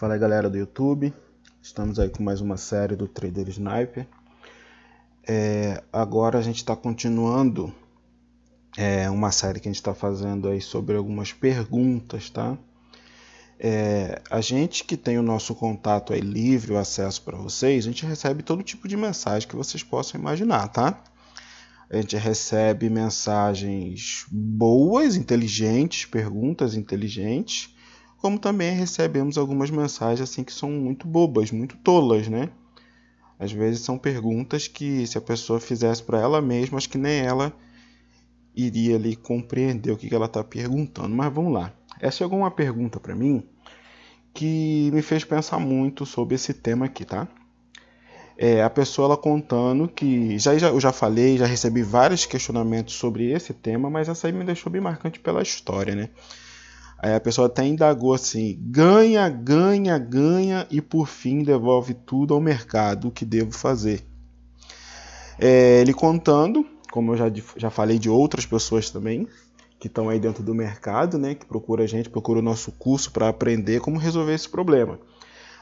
Fala aí galera do YouTube, estamos aí com mais uma série do Trader Sniper. É, agora a gente está continuando é, uma série que a gente está fazendo aí sobre algumas perguntas, tá? É, a gente que tem o nosso contato aí livre, o acesso para vocês, a gente recebe todo tipo de mensagem que vocês possam imaginar, tá? A gente recebe mensagens boas, inteligentes, perguntas inteligentes como também recebemos algumas mensagens assim que são muito bobas, muito tolas, né? Às vezes são perguntas que se a pessoa fizesse para ela mesma, acho que nem ela iria ali compreender o que ela está perguntando. Mas vamos lá. Essa chegou uma pergunta para mim que me fez pensar muito sobre esse tema aqui, tá? É, a pessoa ela contando que já, já eu já falei, já recebi vários questionamentos sobre esse tema, mas essa aí me deixou bem marcante pela história, né? Aí a pessoa até indagou assim: ganha, ganha, ganha e por fim devolve tudo ao mercado, o que devo fazer? É, ele contando, como eu já, já falei de outras pessoas também, que estão aí dentro do mercado, né, que procura a gente, procura o nosso curso para aprender como resolver esse problema.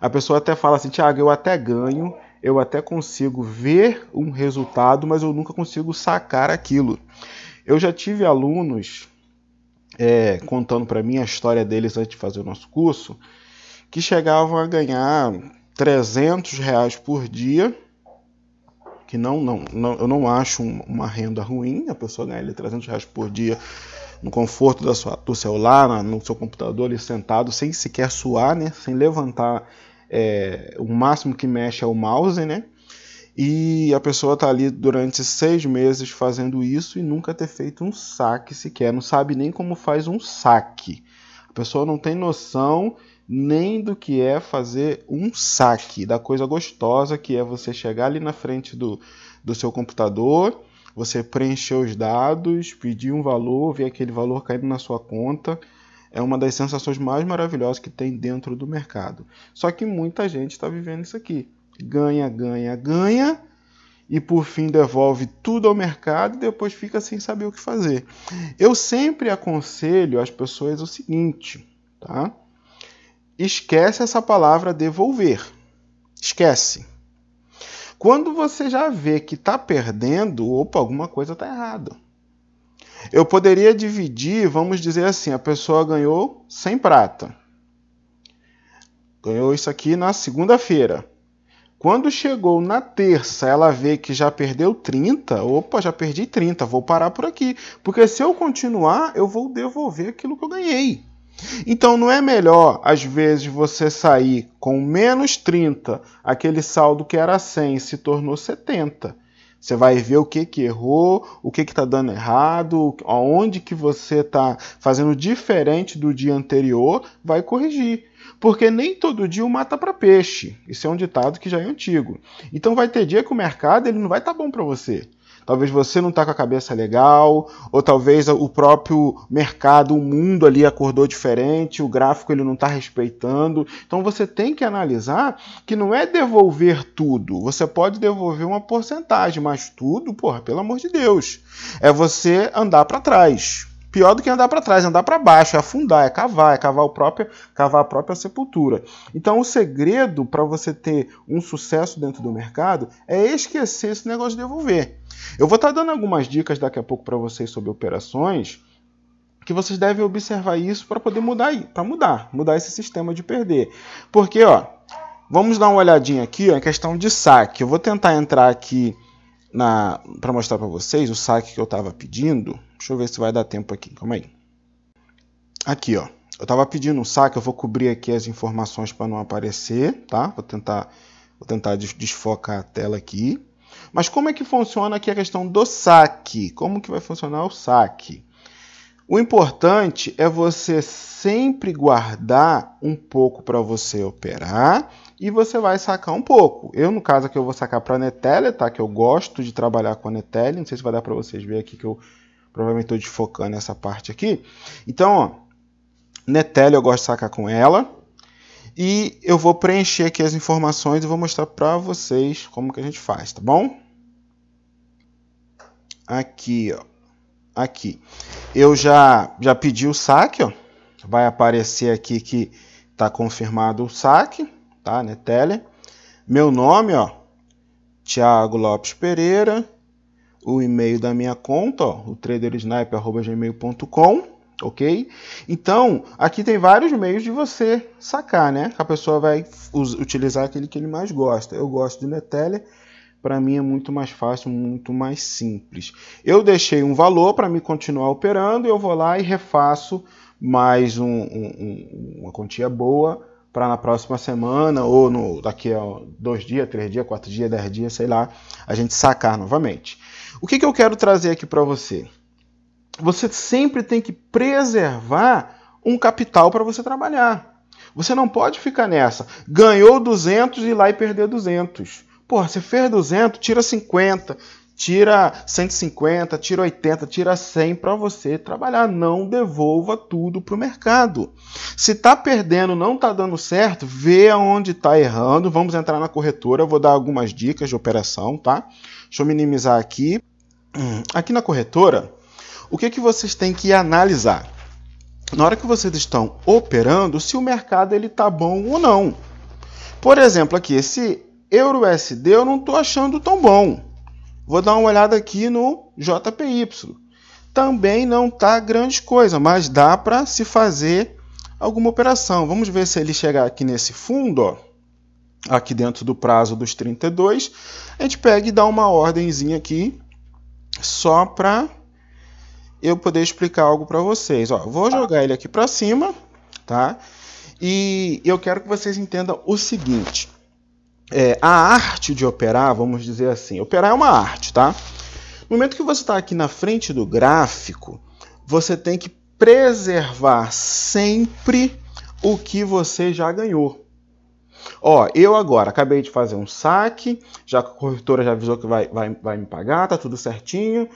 A pessoa até fala assim: Tiago, eu até ganho, eu até consigo ver um resultado, mas eu nunca consigo sacar aquilo. Eu já tive alunos é, contando para mim a história deles antes de fazer o nosso curso, que chegavam a ganhar 300 reais por dia, que não, não, não eu não acho uma renda ruim, a pessoa ganha 300 reais por dia no conforto da sua, do celular, no seu computador ali sentado, sem sequer suar, né, sem levantar, é, o máximo que mexe é o mouse, né, e a pessoa tá ali durante seis meses fazendo isso e nunca ter feito um saque sequer, não sabe nem como faz um saque. A pessoa não tem noção nem do que é fazer um saque, da coisa gostosa que é você chegar ali na frente do, do seu computador, você preencher os dados, pedir um valor, ver aquele valor caindo na sua conta. É uma das sensações mais maravilhosas que tem dentro do mercado. Só que muita gente está vivendo isso aqui ganha, ganha, ganha e por fim devolve tudo ao mercado e depois fica sem saber o que fazer. Eu sempre aconselho as pessoas o seguinte, tá? Esquece essa palavra devolver. Esquece. Quando você já vê que está perdendo, opa, alguma coisa está errada. Eu poderia dividir, vamos dizer assim, a pessoa ganhou 100 prata. Ganhou isso aqui na segunda-feira. Quando chegou na terça, ela vê que já perdeu 30. Opa, já perdi 30, vou parar por aqui. Porque se eu continuar, eu vou devolver aquilo que eu ganhei. Então não é melhor, às vezes, você sair com menos 30, aquele saldo que era 100 se tornou 70. Você vai ver o que que errou, o que que tá dando errado, aonde que você tá fazendo diferente do dia anterior, vai corrigir. Porque nem todo dia o mata para peixe. Isso é um ditado que já é antigo. Então vai ter dia que o mercado ele não vai estar tá bom para você talvez você não está com a cabeça legal, ou talvez o próprio mercado, o mundo ali acordou diferente, o gráfico ele não está respeitando. Então você tem que analisar que não é devolver tudo. Você pode devolver uma porcentagem, mas tudo, porra, pelo amor de Deus, é você andar para trás. Pior do que andar para trás, é andar para baixo, é afundar, é cavar, é cavar, o próprio, cavar a própria sepultura. Então, o segredo para você ter um sucesso dentro do mercado é esquecer esse negócio de devolver. Eu vou estar tá dando algumas dicas daqui a pouco para vocês sobre operações que vocês devem observar isso para poder mudar para mudar, mudar esse sistema de perder. Porque, ó, vamos dar uma olhadinha aqui, ó, em questão de saque. Eu vou tentar entrar aqui para mostrar para vocês o saque que eu estava pedindo. Deixa eu ver se vai dar tempo aqui. Calma aí. Aqui, ó. Eu estava pedindo um saque, eu vou cobrir aqui as informações para não aparecer, tá? Vou tentar, vou tentar desfocar a tela aqui. Mas como é que funciona aqui a questão do saque? Como que vai funcionar o saque? O importante é você sempre guardar um pouco para você operar e você vai sacar um pouco. Eu, no caso aqui, eu vou sacar para a Netelia, tá? Que eu gosto de trabalhar com a Netelia. Não sei se vai dar para vocês ver aqui que eu provavelmente estou desfocando essa parte aqui. Então, ó, Netelia eu gosto de sacar com ela. E eu vou preencher aqui as informações e vou mostrar para vocês como que a gente faz, tá bom? Aqui, ó aqui. Eu já, já pedi o saque, ó. Vai aparecer aqui que tá confirmado o saque, tá, né, Tele. Meu nome, ó, Tiago Lopes Pereira. O e-mail da minha conta, ó, o tradersniper@gmail.com, ok? Então, aqui tem vários meios de você sacar, né? A pessoa vai utilizar aquele que ele mais gosta. Eu gosto do Neteller para mim é muito mais fácil, muito mais simples. Eu deixei um valor para me continuar operando, eu vou lá e refaço mais um, um, uma quantia boa para na próxima semana ou no, daqui a dois dias, três dias, quatro dias, dez dias, sei lá, a gente sacar novamente. O que, que eu quero trazer aqui para você? Você sempre tem que preservar um capital para você trabalhar. Você não pode ficar nessa. Ganhou 200 e lá e perder 200. Porra, você fez 200, tira 50, tira 150, tira 80, tira 100 para você trabalhar. Não devolva tudo para o mercado. Se tá perdendo, não tá dando certo, vê aonde tá errando. Vamos entrar na corretora, vou dar algumas dicas de operação, tá? Deixa eu minimizar aqui. Hum, aqui na corretora, o que, que vocês têm que analisar? Na hora que vocês estão operando, se o mercado ele tá bom ou não. Por exemplo, aqui, esse Euro USD eu não estou achando tão bom. Vou dar uma olhada aqui no JPY. Também não tá grande coisa, mas dá para se fazer alguma operação. Vamos ver se ele chegar aqui nesse fundo, ó, aqui dentro do prazo dos 32. A gente pega e dá uma ordemzinha aqui só para eu poder explicar algo para vocês. Ó, vou jogar ele aqui para cima, tá? E eu quero que vocês entendam o seguinte é, a arte de operar, vamos dizer assim, operar é uma arte, tá? No momento que você está aqui na frente do gráfico, você tem que preservar sempre o que você já ganhou. Ó, eu agora acabei de fazer um saque, já a corretora já avisou que vai, vai, vai me pagar, tá tudo certinho.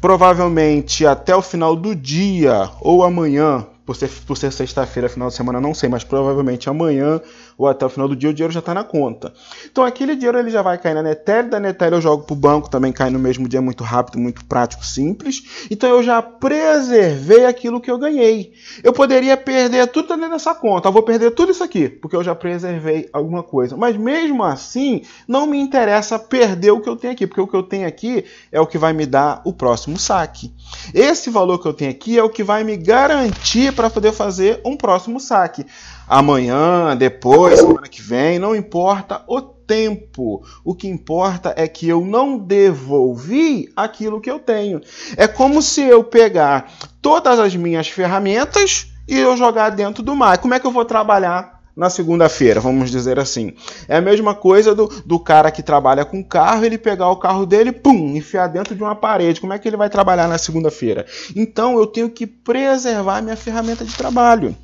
Provavelmente até o final do dia ou amanhã, por ser, por ser sexta-feira, final de semana, não sei, mas provavelmente amanhã ou até o final do dia o dinheiro já está na conta. Então aquele dinheiro ele já vai cair na Netel, da Netel eu jogo para o banco, também cai no mesmo dia, muito rápido, muito prático, simples. Então eu já preservei aquilo que eu ganhei. Eu poderia perder tudo nessa conta, eu vou perder tudo isso aqui, porque eu já preservei alguma coisa. Mas mesmo assim, não me interessa perder o que eu tenho aqui, porque o que eu tenho aqui é o que vai me dar o próximo saque. Esse valor que eu tenho aqui é o que vai me garantir para poder fazer um próximo saque. Amanhã, depois depois, semana que vem, não importa o tempo. O que importa é que eu não devolvi aquilo que eu tenho. É como se eu pegar todas as minhas ferramentas e eu jogar dentro do mar. Como é que eu vou trabalhar? Na segunda-feira, vamos dizer assim. É a mesma coisa do, do cara que trabalha com carro, ele pegar o carro dele, pum, enfiar dentro de uma parede. Como é que ele vai trabalhar na segunda-feira? Então eu tenho que preservar minha ferramenta de trabalho.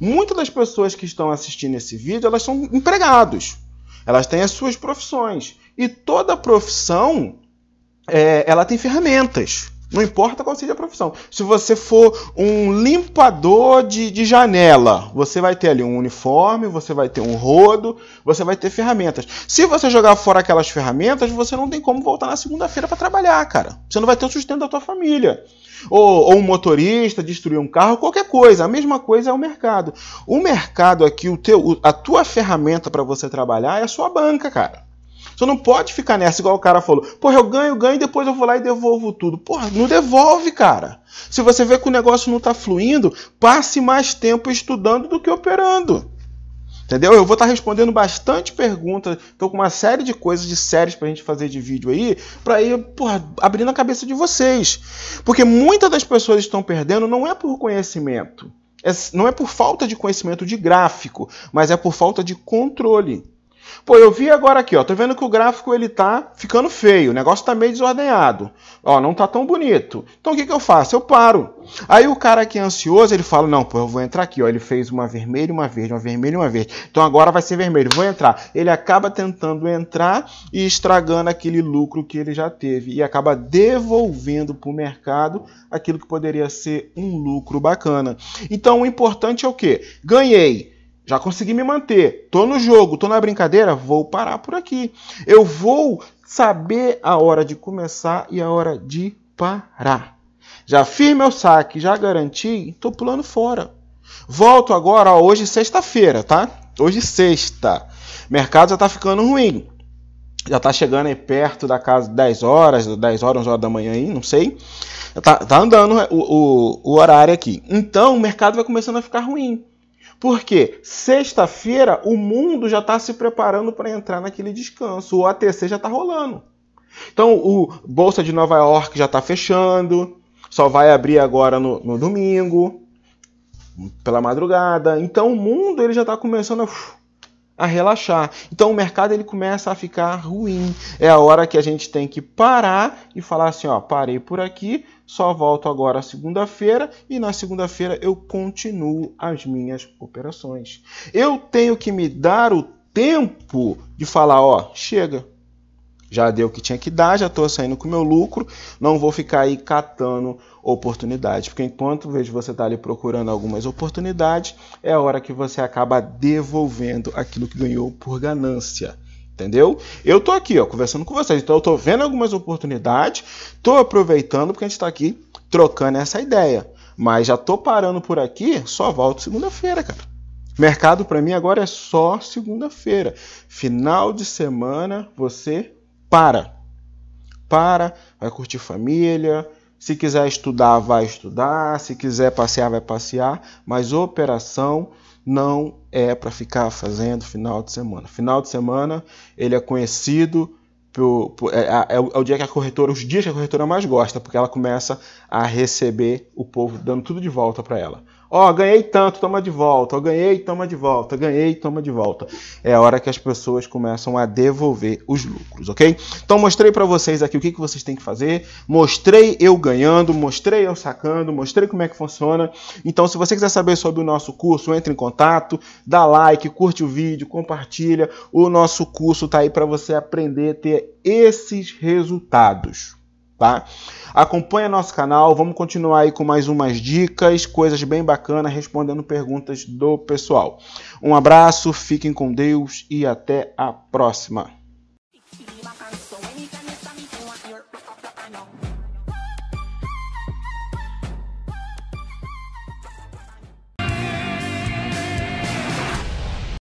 Muitas das pessoas que estão assistindo esse vídeo, elas são empregados. Elas têm as suas profissões. E toda profissão, é, ela tem ferramentas. Não importa qual seja a profissão. Se você for um limpador de, de janela, você vai ter ali um uniforme, você vai ter um rodo, você vai ter ferramentas. Se você jogar fora aquelas ferramentas, você não tem como voltar na segunda-feira para trabalhar, cara. Você não vai ter o sustento da tua família. Ou, ou um motorista, destruir um carro, qualquer coisa. A mesma coisa é o mercado. O mercado aqui, o teu, a tua ferramenta para você trabalhar é a sua banca, cara. Você não pode ficar nessa igual o cara falou. Porra, eu ganho, ganho e depois eu vou lá e devolvo tudo. Porra, não devolve, cara. Se você vê que o negócio não está fluindo, passe mais tempo estudando do que operando. Entendeu? Eu vou estar tá respondendo bastante perguntas. Estou com uma série de coisas, de séries para a gente fazer de vídeo aí, para ir porra, abrindo a cabeça de vocês. Porque muitas das pessoas estão perdendo não é por conhecimento. É, não é por falta de conhecimento de gráfico, mas é por falta de controle. Pô, eu vi agora aqui, ó, tô vendo que o gráfico ele tá ficando feio, o negócio tá meio desordenado. Ó, não tá tão bonito. Então o que que eu faço? Eu paro. Aí o cara que é ansioso, ele fala: "Não, pô, eu vou entrar aqui, ó, ele fez uma vermelha, uma verde, uma vermelha, uma verde. Então agora vai ser vermelho, vou entrar". Ele acaba tentando entrar e estragando aquele lucro que ele já teve e acaba devolvendo para o mercado aquilo que poderia ser um lucro bacana. Então o importante é o que? Ganhei já consegui me manter. Tô no jogo, tô na brincadeira, vou parar por aqui. Eu vou saber a hora de começar e a hora de parar. Já fiz meu saque, já garanti, tô pulando fora. Volto agora, ó, hoje sexta-feira, tá? Hoje sexta. Mercado já tá ficando ruim. Já tá chegando aí perto da casa 10 horas, 10 horas, 11 horas da manhã aí, não sei. Tá, tá andando o, o, o horário aqui. Então o mercado vai começando a ficar ruim. Porque sexta-feira o mundo já está se preparando para entrar naquele descanso. O ATC já está rolando. Então o Bolsa de Nova York já está fechando, só vai abrir agora no, no, domingo, pela madrugada. Então o mundo ele já está começando a a relaxar. Então o mercado ele começa a ficar ruim. É a hora que a gente tem que parar e falar assim, ó, parei por aqui, só volto agora segunda-feira e na segunda-feira eu continuo as minhas operações. Eu tenho que me dar o tempo de falar, ó, chega, já deu o que tinha que dar, já estou saindo com o meu lucro, não vou ficar aí catando oportunidades, porque enquanto vejo você está ali procurando algumas oportunidades, é a hora que você acaba devolvendo aquilo que ganhou por ganância. Entendeu? Eu tô aqui, ó, conversando com vocês. Então eu tô vendo algumas oportunidades, tô aproveitando porque a gente está aqui trocando essa ideia. Mas já tô parando por aqui, só volto segunda-feira, cara. Mercado para mim agora é só segunda-feira. Final de semana, você para. Para, vai curtir família. Se quiser estudar, vai estudar. Se quiser passear, vai passear. Mas operação não é para ficar fazendo final de semana. Final de semana ele é conhecido por, é, é, é, o dia que a corretora, os dias que a corretora mais gosta, porque ela começa a receber o povo dando tudo de volta para ela. Ó, ganhei tanto, toma de volta. Ó, ganhei, toma de volta. Ganhei, toma de volta. É a hora que as pessoas começam a devolver os lucros, ok? Então mostrei para vocês aqui o que, que vocês têm que fazer. Mostrei eu ganhando, mostrei eu sacando, mostrei como é que funciona. Então se você quiser saber sobre o nosso curso, entre em contato, dá like, curte o vídeo, compartilha. O nosso curso tá aí para você aprender a ter esses resultados tá? Acompanha nosso canal, vamos continuar aí com mais umas dicas, coisas bem bacanas, respondendo perguntas do pessoal. Um abraço, fiquem com Deus e até a próxima.